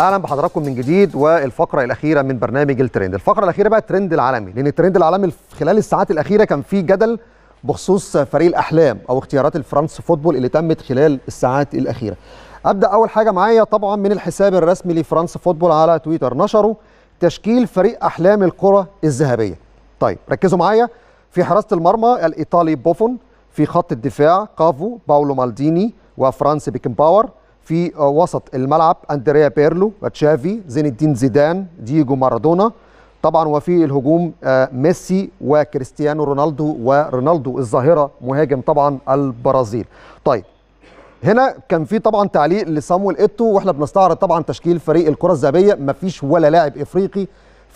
اهلا بحضراتكم من جديد والفقره الاخيره من برنامج الترند الفقره الاخيره بقى الترند العالمي لان الترند العالمي خلال الساعات الاخيره كان في جدل بخصوص فريق الاحلام او اختيارات الفرنس فوتبول اللي تمت خلال الساعات الاخيره ابدا اول حاجه معايا طبعا من الحساب الرسمي لفرنس فوتبول على تويتر نشروا تشكيل فريق احلام الكره الذهبيه طيب ركزوا معايا في حراسه المرمى الايطالي بوفون في خط الدفاع كافو باولو مالديني وفرانس بيكنباور في وسط الملعب اندريا بيرلو وتشافي زين الدين زيدان دييجو مارادونا طبعا وفي الهجوم آه، ميسي وكريستيانو رونالدو ورونالدو الظاهره مهاجم طبعا البرازيل طيب هنا كان في طبعا تعليق لصامويل ايتو واحنا بنستعرض طبعا تشكيل فريق الكره الذهبيه مفيش ولا لاعب افريقي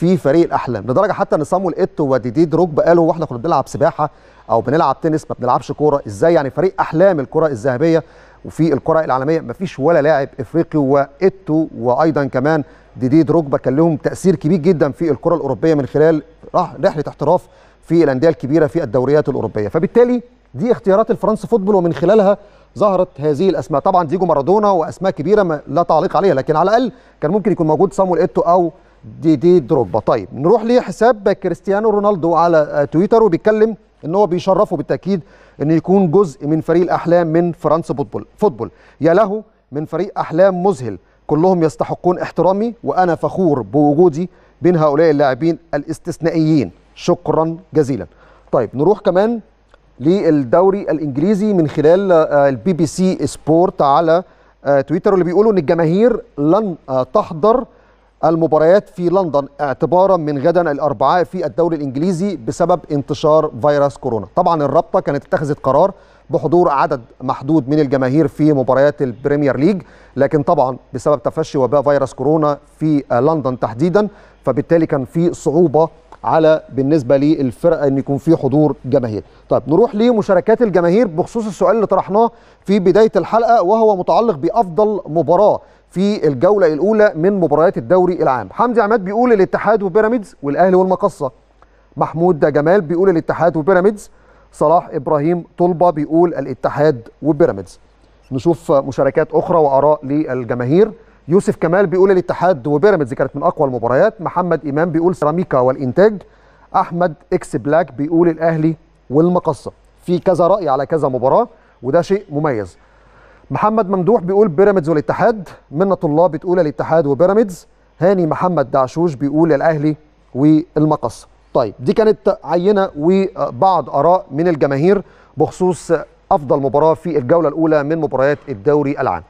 في فريق الاحلام لدرجه حتى ان صامويل ايتو وديدي دروج قالوا واحنا كنا بنلعب سباحه او بنلعب تنس ما بنلعبش كوره ازاي يعني فريق احلام الكره الذهبيه وفي الكره العالميه ما فيش ولا لاعب افريقي وايتو وايضا كمان ديدي دروجبا كان لهم تاثير كبير جدا في الكره الاوروبيه من خلال رحله احتراف في الانديه الكبيره في الدوريات الاوروبيه فبالتالي دي اختيارات الفرنسي فوتبول ومن خلالها ظهرت هذه الاسماء طبعا ديجو مارادونا واسماء كبيره لا تعليق عليها لكن على الاقل كان ممكن يكون موجود صامويل ايتو او دي دي دروبا طيب نروح لحساب كريستيانو رونالدو على تويتر وبيتكلم ان هو بيشرفه بالتاكيد ان يكون جزء من فريق الاحلام من فرنسا فوتبول فوتبول يا له من فريق احلام مذهل كلهم يستحقون احترامي وانا فخور بوجودي بين هؤلاء اللاعبين الاستثنائيين شكرا جزيلا طيب نروح كمان للدوري الانجليزي من خلال آه، البي بي سي سبورت على آه، تويتر اللي بيقولوا ان الجماهير لن آه، تحضر المباريات في لندن اعتبارا من غدا الاربعاء في الدوري الانجليزي بسبب انتشار فيروس كورونا طبعا الرابطه كانت اتخذت قرار بحضور عدد محدود من الجماهير في مباريات البريمير ليج لكن طبعا بسبب تفشي وباء فيروس كورونا في لندن تحديدا فبالتالي كان في صعوبه على بالنسبه للفرقه ان يكون في حضور جماهير طيب نروح لمشاركات الجماهير بخصوص السؤال اللي طرحناه في بدايه الحلقه وهو متعلق بافضل مباراه في الجوله الاولى من مباريات الدوري العام حمدي عماد بيقول الاتحاد وبيراميدز والاهلي والمقصه محمود جمال بيقول الاتحاد وبيراميدز صلاح ابراهيم طلبه بيقول الاتحاد وبيراميدز نشوف مشاركات اخرى واراء للجماهير يوسف كمال بيقول الاتحاد وبيراميدز كانت من اقوى المباريات محمد امام بيقول سيراميكا والانتاج احمد اكس بلاك بيقول الاهلي والمقصه في كذا راي على كذا مباراه وده شيء مميز محمد ممدوح بيقول بيراميدز والاتحاد منة الله بتقول الاتحاد وبيراميدز هاني محمد دعشوش بيقول الاهلي والمقص طيب دي كانت عينه وبعض اراء من الجماهير بخصوص افضل مباراه في الجوله الاولى من مباريات الدوري العام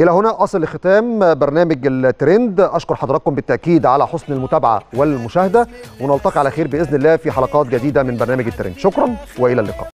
الى هنا اصل لختام برنامج الترند اشكر حضراتكم بالتاكيد على حسن المتابعه والمشاهده ونلتقي على خير باذن الله في حلقات جديده من برنامج الترند شكرا والى اللقاء